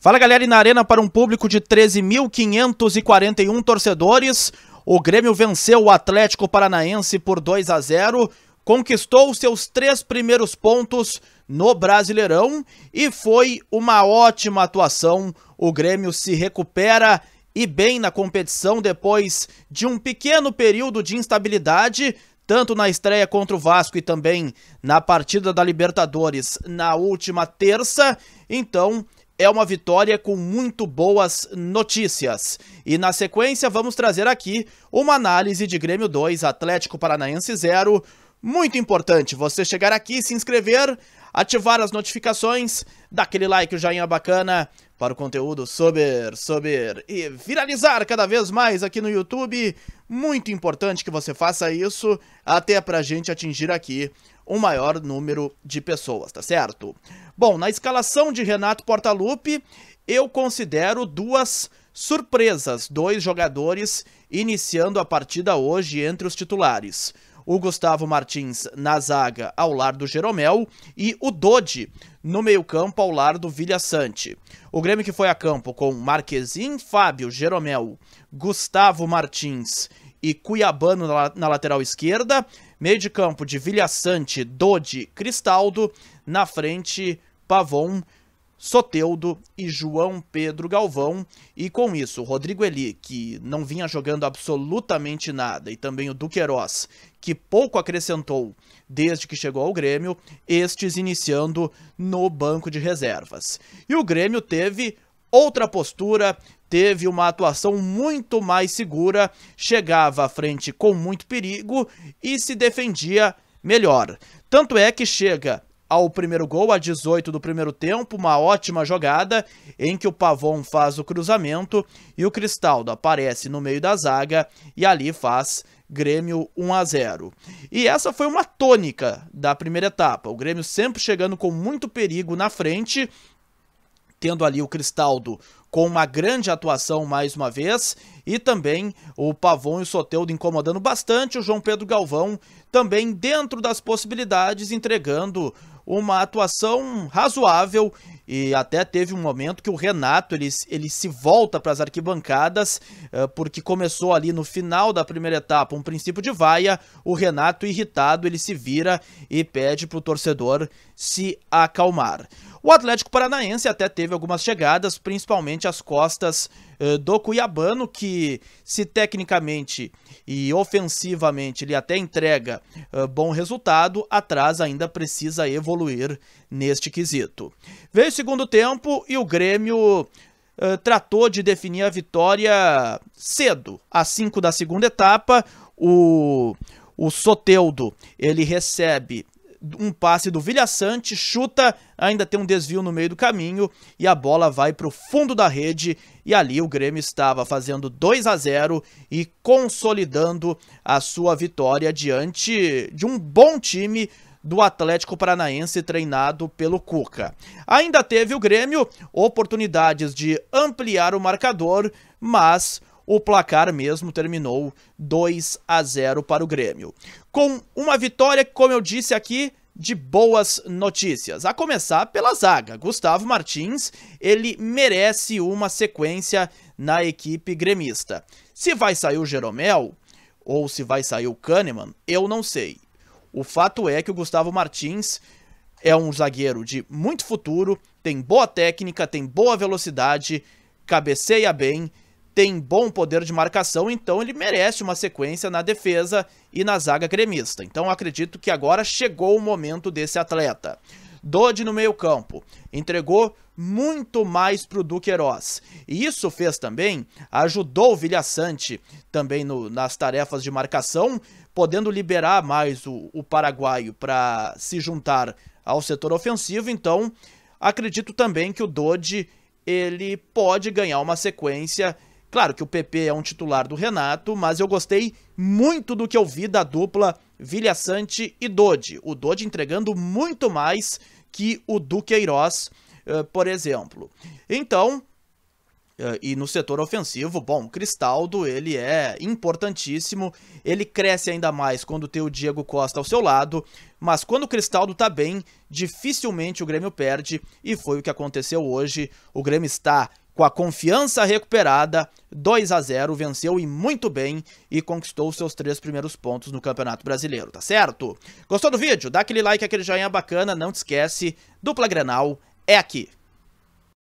Fala galera, e na arena para um público de 13.541 torcedores, o Grêmio venceu o Atlético Paranaense por 2 a 0, conquistou seus três primeiros pontos no Brasileirão e foi uma ótima atuação. O Grêmio se recupera e bem na competição depois de um pequeno período de instabilidade, tanto na estreia contra o Vasco e também na partida da Libertadores na última terça. Então, é uma vitória com muito boas notícias. E na sequência vamos trazer aqui uma análise de Grêmio 2, Atlético Paranaense 0. Muito importante você chegar aqui, se inscrever, ativar as notificações, dar aquele like, o joinha bacana para o conteúdo sober sober e viralizar cada vez mais aqui no YouTube. Muito importante que você faça isso até para a gente atingir aqui um maior número de pessoas, tá certo? Bom, na escalação de Renato Portaluppi, eu considero duas surpresas, dois jogadores iniciando a partida hoje entre os titulares. O Gustavo Martins na zaga ao lado do Jeromel e o Dodi no meio-campo ao lado do Vilha Sante. O Grêmio que foi a campo com Marquezin, Fábio, Jeromel, Gustavo Martins e Cuiabano na, na lateral esquerda. Meio de campo de Vilhaçante, Dodi, Cristaldo. Na frente, Pavon, Soteudo e João Pedro Galvão. E com isso, Rodrigo Eli, que não vinha jogando absolutamente nada, e também o Duqueiroz, que pouco acrescentou desde que chegou ao Grêmio, estes iniciando no banco de reservas. E o Grêmio teve outra postura, teve uma atuação muito mais segura, chegava à frente com muito perigo e se defendia melhor. Tanto é que chega ao primeiro gol, a 18 do primeiro tempo, uma ótima jogada em que o Pavon faz o cruzamento e o Cristaldo aparece no meio da zaga e ali faz Grêmio 1 a 0. E essa foi uma tônica da primeira etapa. O Grêmio sempre chegando com muito perigo na frente tendo ali o Cristaldo com uma grande atuação mais uma vez, e também o Pavon e o Soteldo incomodando bastante, o João Pedro Galvão também dentro das possibilidades, entregando uma atuação razoável e até teve um momento que o Renato ele, ele se volta para as arquibancadas eh, porque começou ali no final da primeira etapa um princípio de vaia o Renato irritado ele se vira e pede para o torcedor se acalmar o Atlético Paranaense até teve algumas chegadas, principalmente às costas eh, do Cuiabano, que se tecnicamente e ofensivamente ele até entrega eh, bom resultado, atrás ainda precisa evoluir neste quesito. Veio o segundo tempo e o Grêmio eh, tratou de definir a vitória cedo, às 5 da segunda etapa. O, o Soteudo ele recebe um passe do Vilhaçante, chuta, ainda tem um desvio no meio do caminho e a bola vai para o fundo da rede e ali o Grêmio estava fazendo 2 a 0 e consolidando a sua vitória diante de um bom time do Atlético Paranaense treinado pelo Cuca. Ainda teve o Grêmio oportunidades de ampliar o marcador, mas o placar mesmo terminou 2 a 0 para o Grêmio. Com uma vitória, como eu disse aqui, de boas notícias. A começar pela zaga. Gustavo Martins, ele merece uma sequência na equipe gremista. Se vai sair o Jeromel ou se vai sair o Kahneman, eu não sei. O fato é que o Gustavo Martins é um zagueiro de muito futuro, tem boa técnica, tem boa velocidade, cabeceia bem tem bom poder de marcação, então ele merece uma sequência na defesa e na zaga gremista. Então acredito que agora chegou o momento desse atleta. Dode no meio-campo entregou muito mais para o Duqueiroz. E isso fez também, ajudou o Vilhaçante também no, nas tarefas de marcação, podendo liberar mais o, o paraguaio para se juntar ao setor ofensivo. Então, acredito também que o Dode ele pode ganhar uma sequência Claro que o PP é um titular do Renato, mas eu gostei muito do que eu vi da dupla Vilha Sante e Dodi. O Dodi entregando muito mais que o Duqueiroz, eh, por exemplo. Então, eh, e no setor ofensivo, bom, Cristaldo, ele é importantíssimo, ele cresce ainda mais quando tem o Diego Costa ao seu lado, mas quando o Cristaldo tá bem, dificilmente o Grêmio perde, e foi o que aconteceu hoje, o Grêmio está com a confiança recuperada, 2 a 0 venceu e muito bem e conquistou seus três primeiros pontos no Campeonato Brasileiro, tá certo? Gostou do vídeo? Dá aquele like, aquele joinha bacana, não te esquece, dupla Grenal é aqui.